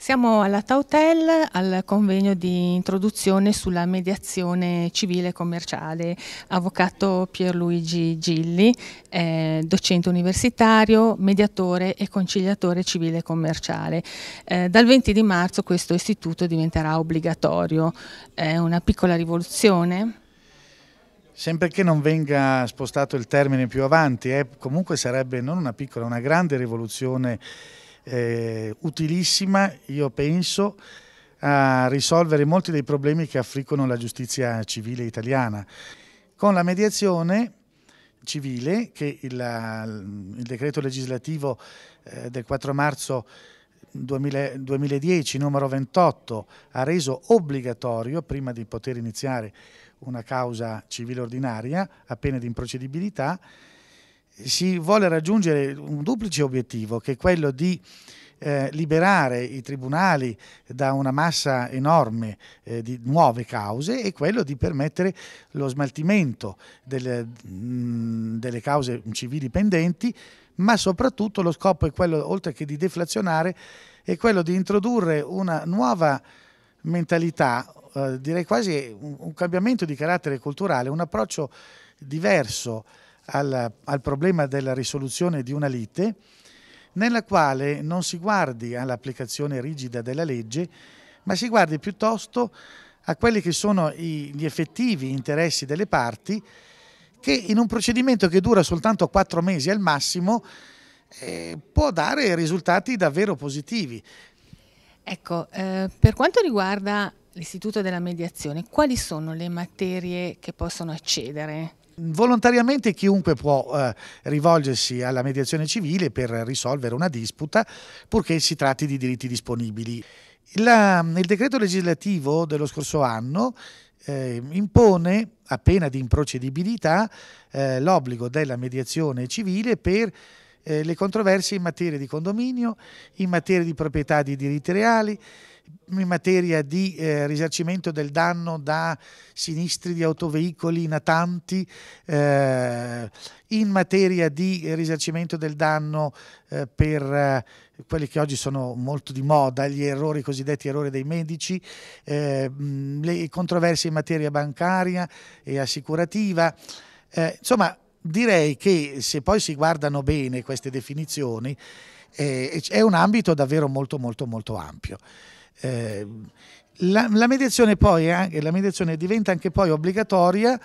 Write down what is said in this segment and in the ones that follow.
Siamo alla Tautel al convegno di introduzione sulla mediazione civile e commerciale. Avvocato Pierluigi Gilli, eh, docente universitario, mediatore e conciliatore civile e commerciale. Eh, dal 20 di marzo questo istituto diventerà obbligatorio. È una piccola rivoluzione? Sempre che non venga spostato il termine più avanti, eh, comunque sarebbe non una piccola, una grande rivoluzione eh, utilissima, io penso, a risolvere molti dei problemi che affliggono la giustizia civile italiana. Con la mediazione civile, che il, il decreto legislativo eh, del 4 marzo 2000, 2010 numero 28 ha reso obbligatorio, prima di poter iniziare una causa civile ordinaria, a pena di improcedibilità, si vuole raggiungere un duplice obiettivo, che è quello di eh, liberare i tribunali da una massa enorme eh, di nuove cause e quello di permettere lo smaltimento delle, mh, mm, delle cause civili pendenti, ma soprattutto lo scopo è quello, oltre che di deflazionare, è quello di introdurre una nuova mentalità, eh, direi quasi un, un cambiamento di carattere culturale, un approccio diverso al, al problema della risoluzione di una lite, nella quale non si guardi all'applicazione rigida della legge, ma si guardi piuttosto a quelli che sono gli effettivi interessi delle parti che in un procedimento che dura soltanto quattro mesi al massimo eh, può dare risultati davvero positivi. Ecco, eh, per quanto riguarda l'istituto della mediazione, quali sono le materie che possono accedere? Volontariamente chiunque può eh, rivolgersi alla mediazione civile per risolvere una disputa, purché si tratti di diritti disponibili. La, il decreto legislativo dello scorso anno eh, impone, a pena di improcedibilità, eh, l'obbligo della mediazione civile per eh, le controversie in materia di condominio, in materia di proprietà di diritti reali, in materia di eh, risarcimento del danno da sinistri di autoveicoli natanti, eh, in materia di risarcimento del danno eh, per eh, quelli che oggi sono molto di moda, gli errori, i cosiddetti errori dei medici, eh, le controversie in materia bancaria e assicurativa. Eh, insomma, direi che se poi si guardano bene queste definizioni, è un ambito davvero molto molto molto ampio. Eh, la, la, mediazione poi, anche, la mediazione diventa anche poi obbligatoria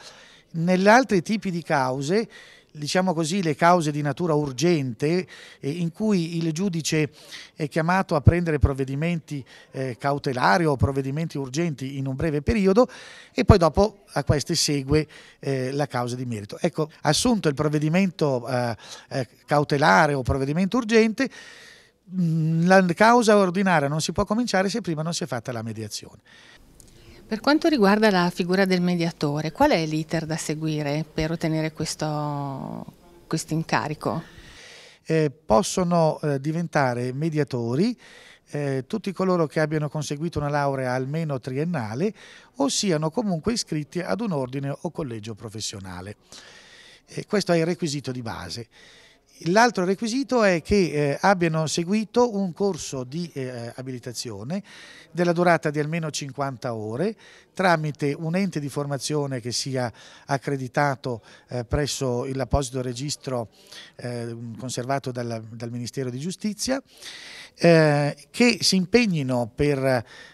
negli altri tipi di cause diciamo così, le cause di natura urgente eh, in cui il giudice è chiamato a prendere provvedimenti eh, cautelari o provvedimenti urgenti in un breve periodo e poi dopo a queste segue eh, la causa di merito. Ecco, assunto il provvedimento eh, eh, cautelare o provvedimento urgente, Mm, la causa ordinaria non si può cominciare se prima non si è fatta la mediazione. Per quanto riguarda la figura del mediatore, qual è l'iter da seguire per ottenere questo, quest incarico? Eh, possono eh, diventare mediatori eh, tutti coloro che abbiano conseguito una laurea almeno triennale o siano comunque iscritti ad un ordine o collegio professionale. Eh, questo è il requisito di base. L'altro requisito è che eh, abbiano seguito un corso di eh, abilitazione della durata di almeno 50 ore tramite un ente di formazione che sia accreditato eh, presso l'apposito registro eh, conservato dal, dal, Ministero di Giustizia, eh, che si impegnino per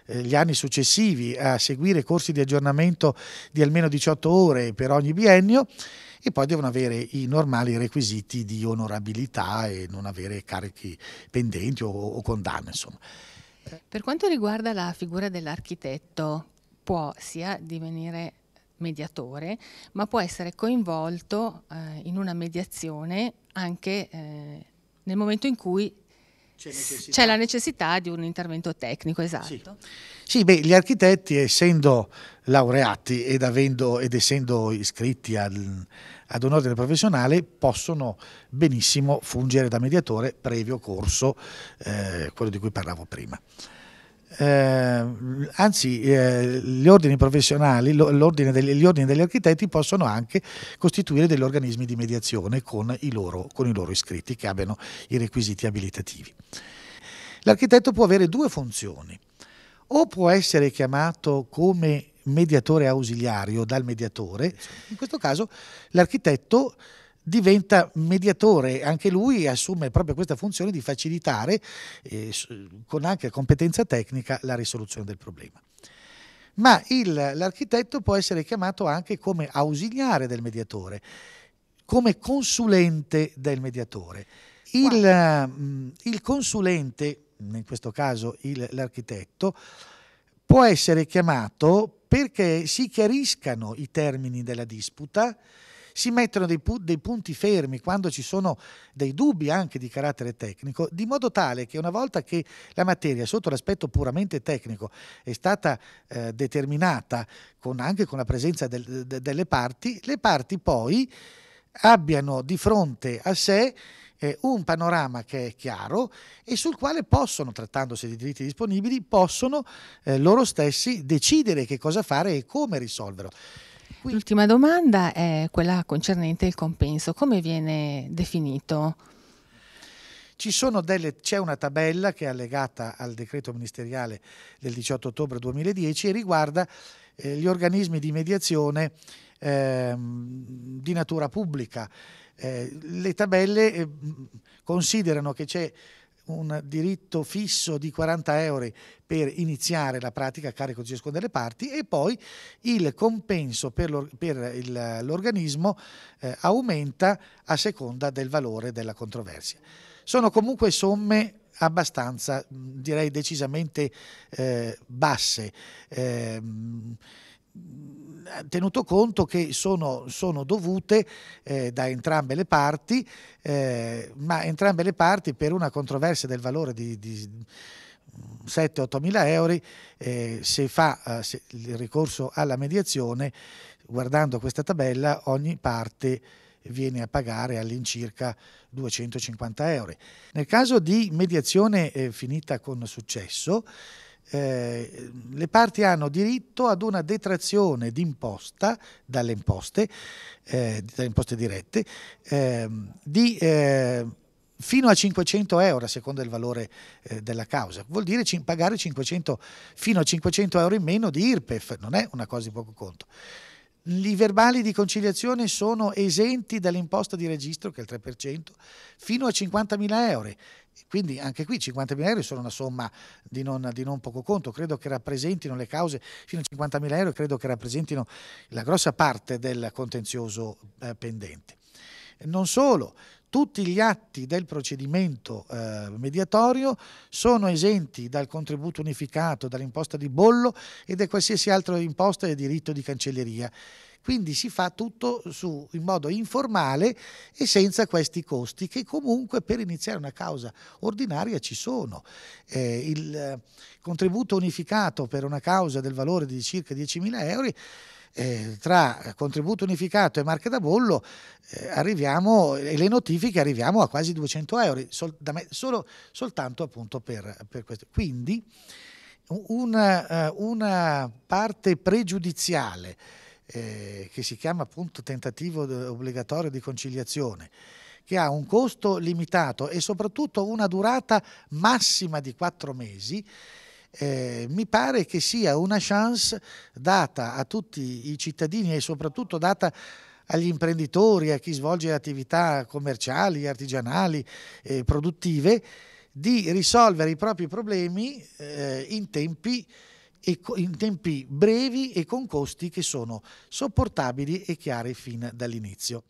eh, gli anni successivi a seguire corsi di aggiornamento di almeno 18 ore per ogni biennio e poi devono avere i normali requisiti di onorabilità e non avere carichi pendenti o, o condanne. Insomma. Per quanto riguarda la figura dell'architetto, può sia divenire mediatore, ma può essere coinvolto eh, in una mediazione anche eh, nel momento in cui c'è, necessità. c'è la necessità di un intervento tecnico, esatto. Sì, sì beh, gli architetti, essendo laureati ed, avendo, ed essendo iscritti al, ad un ordine professionale, possono benissimo fungere da mediatore previo corso, eh, quello di cui parlavo prima eh, anzi eh, gli ordini professionali, ordine degli, gli ordini degli architetti possono anche costituire degli organismi di mediazione con i loro, con i loro iscritti che abbiano i requisiti abilitativi. L'architetto può avere due funzioni, o può essere chiamato come mediatore ausiliario dal mediatore, in questo caso l'architetto diventa mediatore, anche lui assume proprio questa funzione di facilitare eh, con anche competenza tecnica la risoluzione del problema. Ma il, l'architetto può essere chiamato anche come ausiliare del mediatore, come consulente del mediatore. Il, mm, il consulente, in questo caso il, l'architetto, può essere chiamato perché si chiariscano i termini della disputa, si mettono dei, pu- dei punti fermi quando ci sono dei dubbi anche di carattere tecnico, di modo tale che una volta che la materia sotto l'aspetto puramente tecnico è stata eh, determinata con, anche con la presenza del, de, delle parti, le parti poi abbiano di fronte a sé eh, un panorama che è chiaro e sul quale possono, trattandosi di diritti disponibili, possono eh, loro stessi decidere che cosa fare e come risolverlo. L'ultima domanda è quella concernente il compenso. Come viene definito? Delle, c'è una tabella che è allegata al decreto ministeriale del 18 ottobre 2010 e riguarda eh, gli organismi di mediazione eh, di natura pubblica. Eh, le tabelle eh, considerano che c'è un diritto fisso di 40 euro per iniziare la pratica a carico di ciascuna delle parti e poi il compenso per, l'organismo eh, aumenta a seconda del valore della controversia. Sono comunque somme abbastanza, direi decisamente eh, basse. Eh, eh, tenuto conto che sono, sono dovute eh, da entrambe le parti, eh, ma entrambe le parti per una controversia del valore di, di 7-8 mila euro, eh, se fa eh, se il ricorso alla mediazione, guardando questa tabella, ogni parte viene a pagare all'incirca 250 euro. Nel caso di mediazione eh, finita con successo, eh, le parti hanno diritto ad una detrazione d'imposta dalle imposte, eh, dalle imposte dirette, ehm, eh, di, fino a 500 euro a seconda del valore eh, della causa. Vuol dire pagare 500, fino a 500 euro in meno di IRPEF, non è una cosa di poco conto. I verbali di conciliazione sono esenti dall'imposta di registro, che è il 3%, fino a 50.000 euro. Quindi anche qui 50.000 euro sono una somma di non, di non, poco conto, credo che rappresentino le cause fino a 50.000 euro, credo che rappresentino la grossa parte del contenzioso eh, pendente. Non solo, tutti gli atti del procedimento eh, mediatorio sono esenti dal contributo unificato, dall'imposta di bollo e da qualsiasi altra imposta e diritto di cancelleria. Quindi si fa tutto su, in modo informale e senza questi costi che comunque per iniziare una causa ordinaria ci sono. Eh, il eh, contributo unificato per una causa del valore di circa 10.000 euro eh, tra contributo unificato e marche da bollo eh, arriviamo, e le notifiche arriviamo a quasi 200 euro, sol, me, solo, soltanto appunto per, per questo. Quindi una, eh, una parte pregiudiziale eh, che si chiama appunto tentativo obbligatorio di conciliazione, che ha un costo limitato e soprattutto una durata massima di quattro mesi, eh, mi pare che sia una chance data a tutti i cittadini e soprattutto data agli imprenditori, a chi svolge attività commerciali, artigianali, eh, produttive, di risolvere i propri problemi eh, in tempi in tempi brevi e con costi che sono sopportabili e chiari fin dall'inizio.